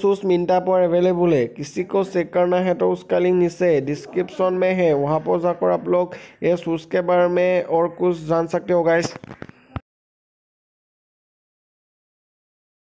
shoes मिंटा पर available है किसी को चेक करना है तो उसका लिंक नीचे डिस्क्रिप्शन में है वहाँ पर जाकर आप लोग शूज़ के बारे में और कुछ जान सकते हो गाइस